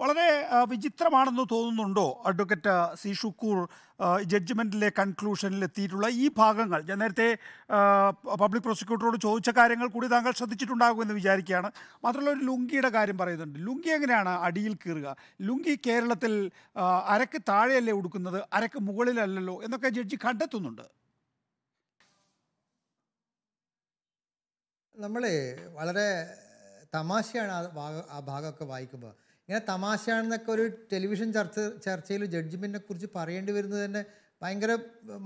വളരെ വിചിത്രമാണെന്ന് തോന്നുന്നുണ്ടോ അഡ്വക്കേറ്റ് സി ഷുക്കൂർ ജഡ്ജ്മെൻറ്റിലെ കൺക്ലൂഷനിൽ എത്തിയിട്ടുള്ള ഈ ഭാഗങ്ങൾ ഞാൻ നേരത്തെ പബ്ലിക് പ്രോസിക്യൂട്ടറോട് ചോദിച്ച കാര്യങ്ങൾ കൂടി താങ്കൾ ശ്രദ്ധിച്ചിട്ടുണ്ടാകുമെന്ന് വിചാരിക്കുകയാണ് മാത്രമല്ല ഒരു ലുങ്കിയുടെ കാര്യം പറയുന്നുണ്ട് ലുങ്കി എങ്ങനെയാണ് അടിയിൽ കീറുക ലുങ്കി കേരളത്തിൽ അരക്ക് താഴെയല്ലേ ഉടുക്കുന്നത് അരക്ക് മുകളിലല്ലല്ലോ എന്നൊക്കെ ജഡ്ജി കണ്ടെത്തുന്നുണ്ട് നമ്മൾ വളരെ തമാശയാണ് ആ ഭാഗം ആ ഭാഗമൊക്കെ വായിക്കുമ്പോൾ ഇങ്ങനെ തമാശയാണെന്നൊക്കെ ഒരു ടെലിവിഷൻ ചർച്ച ചർച്ചയിൽ ജഡ്ജ്മെൻറ്റിനെ കുറിച്ച് പറയേണ്ടി വരുന്നത് തന്നെ ഭയങ്കര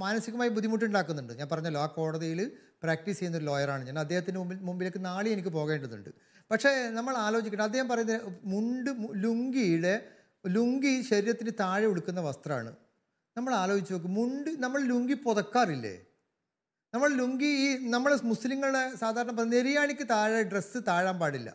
മാനസികമായി ബുദ്ധിമുട്ടുണ്ടാക്കുന്നുണ്ട് ഞാൻ പറഞ്ഞല്ലോ ആ കോടതിയിൽ പ്രാക്ടീസ് ചെയ്യുന്ന ഒരു ലോയറാണ് ഞാൻ അദ്ദേഹത്തിന് മുമ്പിൽ മുമ്പിലേക്ക് നാളെ എനിക്ക് പോകേണ്ടതുണ്ട് പക്ഷേ നമ്മൾ ആലോചിക്കണം അദ്ദേഹം പറയുന്നത് മുണ്ട് ലുങ്കിയുടെ ലുങ്കി ശരീരത്തിന് താഴെ ഉടുക്കുന്ന വസ്ത്രമാണ് നമ്മൾ ആലോചിച്ച് നോക്കും മുണ്ട് നമ്മൾ ലുങ്കി പുതക്കാറില്ലേ നമ്മൾ ലുങ്കി ഈ നമ്മൾ മുസ്ലിങ്ങളുടെ സാധാരണ നെരിയാണിക്ക് താഴെ ഡ്രസ്സ് താഴാൻ പാടില്ല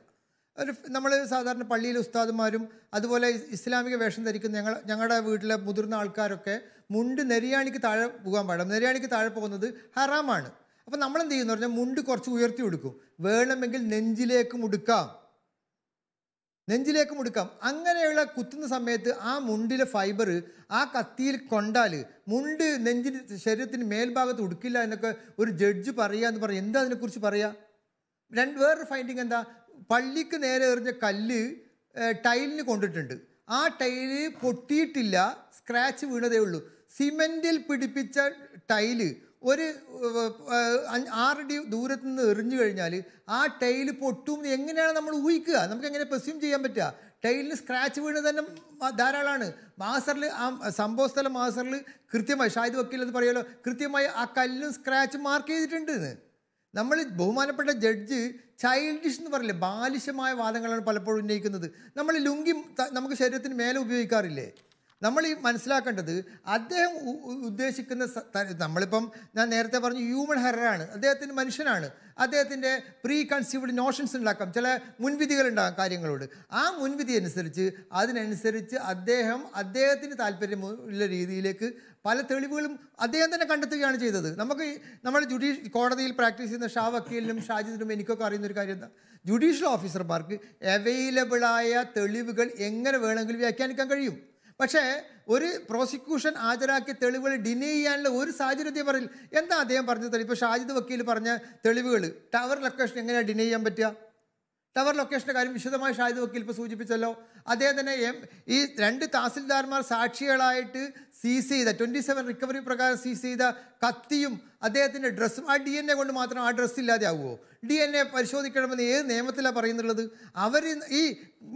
ഒരു നമ്മൾ സാധാരണ പള്ളിയിലെ ഉസ്താദുമാരും അതുപോലെ ഇസ്ലാമിക വേഷം ധരിക്കുന്ന ഞങ്ങൾ ഞങ്ങളുടെ വീട്ടിലെ മുതിർന്ന ആൾക്കാരൊക്കെ മുണ്ട് നെരിയാണിക്ക് താഴെ പോകാൻ പാടും നെരിയാണിക്ക് താഴെ പോകുന്നത് ഹറാമാണ് അപ്പോൾ നമ്മൾ എന്ത് ചെയ്യുന്ന പറഞ്ഞാൽ മുണ്ട് കുറച്ച് ഉയർത്തി കൊടുക്കും വേണമെങ്കിൽ നെഞ്ചിലേക്ക് ഉടുക്കാം നെഞ്ചിലേക്ക് ഉടുക്കാം അങ്ങനെയുള്ള കുത്തുന്ന സമയത്ത് ആ മുണ്ടിലെ ഫൈബർ ആ കത്തിയിൽ കൊണ്ടാൽ മുണ്ട് നെഞ്ചിന് ശരീരത്തിന് മേൽഭാഗത്ത് ഉടുക്കില്ല എന്നൊക്കെ ഒരു ജഡ്ജ് പറയുക എന്ന് പറഞ്ഞാൽ എന്താ അതിനെക്കുറിച്ച് പറയുക രണ്ട് വേറൊരു ഫൈൻഡിങ് എന്താ പള്ളിക്ക് നേരെ എറിഞ്ഞ കല്ല് ടൈലിന് കൊണ്ടിട്ടുണ്ട് ആ ടൈല് പൊട്ടിയിട്ടില്ല സ്ക്രാച്ച് വീണതേ ഉള്ളൂ സിമെൻറ്റിൽ പിടിപ്പിച്ച ടൈല് ഒരു ആറടി ദൂരത്തു നിന്ന് എറിഞ്ഞു കഴിഞ്ഞാൽ ആ ടൈല് പൊട്ടും എങ്ങനെയാണ് നമ്മൾ ഊഹിക്കുക നമുക്ക് എങ്ങനെ പെസ്യൂം ചെയ്യാൻ പറ്റുക ടൈലിന് സ്ക്രാച്ച് വീണ് തന്നെ ധാരാളമാണ് മാസറിൽ ആ സംഭവ സ്ഥലം മാസറിൽ കൃത്യമായി ഷാഹിദ് വക്കീൽ എന്ന് പറയുമല്ലോ കൃത്യമായി ആ കല്ലും സ്ക്രാച്ച് മാർക്ക് ചെയ്തിട്ടുണ്ട് നമ്മൾ ബഹുമാനപ്പെട്ട ജഡ്ജ് ചൈൽഡിഷ് എന്ന് പറയില്ലേ ബാലിശമായ വാദങ്ങളാണ് പലപ്പോഴും ഉന്നയിക്കുന്നത് നമ്മൾ ലുങ്കി നമുക്ക് ശരീരത്തിന് മേലെ ഉപയോഗിക്കാറില്ലേ നമ്മൾ ഈ മനസ്സിലാക്കേണ്ടത് അദ്ദേഹം ഉദ്ദേശിക്കുന്ന നമ്മളിപ്പം ഞാൻ നേരത്തെ പറഞ്ഞു ഹ്യൂമൻ ഹെററാണ് അദ്ദേഹത്തിന് മനുഷ്യനാണ് അദ്ദേഹത്തിൻ്റെ പ്രീ കൺസീവ്ഡ് നോഷൻസ് ഉണ്ടാക്കാം ചില മുൻവിധികൾ ഉണ്ടാകാം കാര്യങ്ങളോട് ആ മുൻവിധി അനുസരിച്ച് അതിനനുസരിച്ച് അദ്ദേഹം അദ്ദേഹത്തിന് താല്പര്യമുള്ള രീതിയിലേക്ക് പല തെളിവുകളും അദ്ദേഹം തന്നെ കണ്ടെത്തുകയാണ് ചെയ്തത് നമുക്ക് നമ്മൾ ജുഡീ കോടതിയിൽ പ്രാക്ടീസ് ചെയ്യുന്ന ഷാ വക്കീലിനും ഷാജിദിനും എനിക്കൊക്കെ അറിയുന്ന ഒരു കാര്യം എന്താ ജുഡീഷ്യൽ ഓഫീസർമാർക്ക് അവൈലബിളായ തെളിവുകൾ എങ്ങനെ വേണമെങ്കിലും വ്യാഖ്യാനിക്കാൻ കഴിയും പക്ഷേ ഒരു പ്രോസിക്യൂഷൻ ഹാജരാക്കിയ തെളിവുകൾ ഡിനേ ചെയ്യാനുള്ള ഒരു സാഹചര്യത്തെ പറയില്ല എന്താ അദ്ദേഹം പറഞ്ഞത് ഇപ്പോൾ ഷാജിദ് വക്കീൽ പറഞ്ഞ തെളിവുകൾ ടവർ ലൊക്കേഷൻ എങ്ങനെയാണ് ഡിനേ ചെയ്യാൻ പറ്റുക ടവർ ലൊക്കേഷൻ്റെ കാര്യം വിശദമായി ഷാഹിദ് വക്കീൽ ഇപ്പോൾ സൂചിപ്പിച്ചല്ലോ അദ്ദേഹം തന്നെ എം ഈ രണ്ട് തഹസിൽദാർമാർ സാക്ഷികളായിട്ട് സീസ് ചെയ്ത ട്വൻറ്റി സെവൻ റിക്കവറി പ്രകാരം സീസ് ചെയ്ത കത്തിയും അദ്ദേഹത്തിൻ്റെ ഡ്രസ്സും ആ ഡി എൻ എ കൊണ്ട് മാത്രം ആ ഡ്രസ്സ് ഇല്ലാതെയാവുമോ ഡി എൻ എ പരിശോധിക്കണമെന്ന് ഏത് നിയമത്തിലാണ് പറയുന്നുള്ളത് അവർ ഈ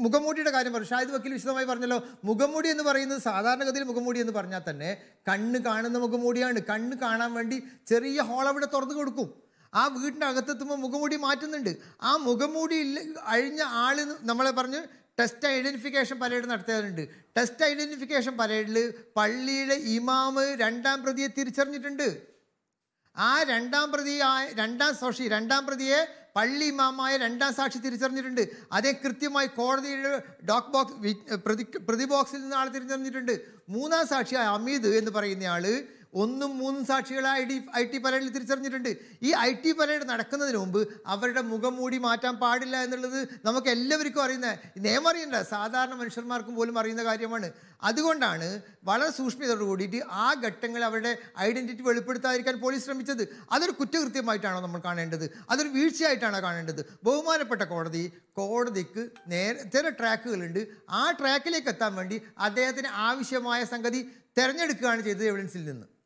മുഖംമൂടിയുടെ കാര്യം പറഞ്ഞു ഷാഹിദ് വക്കീൽ വിശദമായി പറഞ്ഞല്ലോ മുഖംമൂടി എന്ന് പറയുന്നത് സാധാരണഗതിയിൽ മുഖംമൂടി എന്ന് പറഞ്ഞാൽ തന്നെ കണ്ണ് കാണുന്ന മുഖംമൂടിയാണ് കണ്ണ് കാണാൻ വേണ്ടി ചെറിയ ഹോൾ അവിടെ തുറന്നു കൊടുക്കും ആ വീടിൻ്റെ അകത്തെത്തുമ്പോൾ മുഖംമൂടി മാറ്റുന്നുണ്ട് ആ മുഖംമൂടി ഇല്ല അഴിഞ്ഞ ആൾ നമ്മളെ പറഞ്ഞ് ടെസ്റ്റ് ഐഡൻറ്റിഫിക്കേഷൻ പരേഡ് നടത്തിയവരുണ്ട് ടെസ്റ്റ് ഐഡൻറ്റിഫിക്കേഷൻ പരേഡിൽ പള്ളിയിലെ ഇമാമ് രണ്ടാം പ്രതിയെ തിരിച്ചറിഞ്ഞിട്ടുണ്ട് ആ രണ്ടാം പ്രതി രണ്ടാം സാക്ഷി രണ്ടാം പ്രതിയെ പള്ളി ഇമാമായ രണ്ടാം സാക്ഷി തിരിച്ചറിഞ്ഞിട്ടുണ്ട് അതേ കൃത്യമായി കോടതിയുടെ ഡോക് ബോക്സ് പ്രതി പ്രതി ബോക്സിൽ നിന്ന് ആൾ തിരിച്ചറിഞ്ഞിട്ടുണ്ട് മൂന്നാം സാക്ഷിയായ അമീദ് എന്ന് പറയുന്നയാൾ ഒന്നും മൂന്നും സാക്ഷികളെ ഐ ഡി ഐ ടി പരേഡിൽ തിരിച്ചറിഞ്ഞിട്ടുണ്ട് ഈ ഐ ടി പരേഡ് നടക്കുന്നതിന് മുമ്പ് അവരുടെ മുഖം മൂടി മാറ്റാൻ പാടില്ല എന്നുള്ളത് നമുക്ക് എല്ലാവർക്കും അറിയുന്ന നിയമം അറിയണ്ട സാധാരണ മനുഷ്യന്മാർക്കും പോലും അറിയുന്ന കാര്യമാണ് അതുകൊണ്ടാണ് വളരെ സൂക്ഷ്മതയോട് കൂടിയിട്ട് ആ ഘട്ടങ്ങളിൽ അവരുടെ ഐഡൻറ്റിറ്റി വെളിപ്പെടുത്താതിരിക്കാൻ പോലീസ് ശ്രമിച്ചത് അതൊരു കുറ്റകൃത്യമായിട്ടാണോ നമ്മൾ കാണേണ്ടത് അതൊരു വീഴ്ചയായിട്ടാണോ കാണേണ്ടത് ബഹുമാനപ്പെട്ട കോടതി കോടതിക്ക് നേരെ ചില ട്രാക്കുകളുണ്ട് ആ ട്രാക്കിലേക്ക് എത്താൻ വേണ്ടി അദ്ദേഹത്തിന് ആവശ്യമായ സംഗതി തിരഞ്ഞെടുക്കുകയാണ് ചെയ്തത് എവിഡൻസിൽ നിന്ന്